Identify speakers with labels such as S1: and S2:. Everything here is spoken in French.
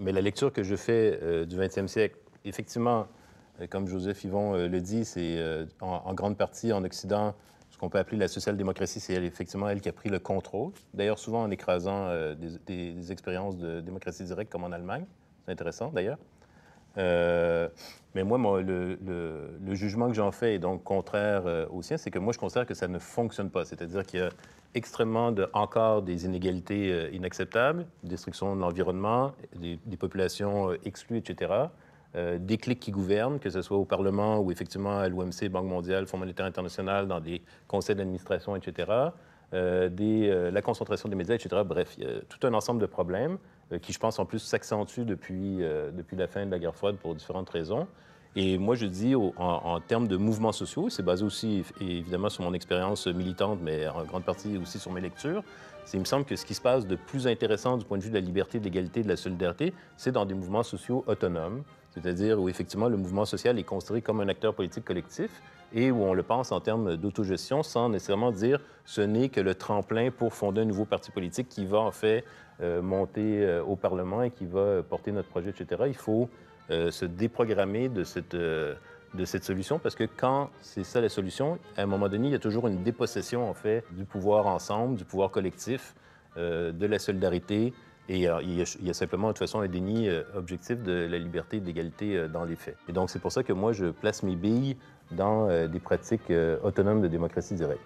S1: mais la lecture que je fais euh, du 20e siècle, effectivement, euh, comme Joseph Yvon euh, le dit, c'est en, grande partie en Occident, ce qu'on peut appeler la social-démocratie, c'est effectivement elle qui a pris le contrôle. D'ailleurs, souvent en écrasant des, expériences de démocratie directe comme en Allemagne. C'est intéressant d'ailleurs. Euh, mais moi, le, jugement que j'en fais est donc contraire euh, au sien, c'est que moi, je considère que ça ne fonctionne pas. C'est-à-dire qu'il y a extrêmement encore des inégalités euh, inacceptables, destruction de l'environnement, des, des, populations exclues, etc. des clics qui gouvernent, que ce soit au Parlement ou effectivement à l'OMC, Banque mondiale, Fonds monétaire international, dans des conseils d'administration, etc. Euh, des, euh, la concentration des médias, etc. Bref, tout un ensemble de problèmes euh, qui, je pense, en plus s'accentuent depuis la fin de la guerre froide pour différentes raisons. Et moi, je dis, en, termes de mouvements sociaux, c'est basé aussi évidemment sur mon expérience militante, mais en grande partie aussi sur mes lectures. Il me semble que ce qui se passe de plus intéressant du point de vue de la liberté, de l'égalité, de la solidarité, c'est dans des mouvements sociaux autonomes, c'est-à-dire où effectivement le mouvement social est construit comme un acteur politique collectif et où on le pense en termes d'autogestion sans nécessairement dire ce n'est que le tremplin pour fonder un nouveau parti politique qui va en fait euh, monter euh, au Parlement et qui va porter notre projet, etc. Il faut euh, se déprogrammer euh, de cette, solution parce que quand c'est ça la solution, à un moment donné, il y a toujours une dépossession, en fait, du pouvoir ensemble, du pouvoir collectif, euh, de la solidarité. Et il y, a, il y, a, simplement, de toute façon, un déni objectif de la liberté et de l'égalité dans les faits. Et donc, c'est pour ça que moi, je place mes billes dans des pratiques autonomes de démocratie directe.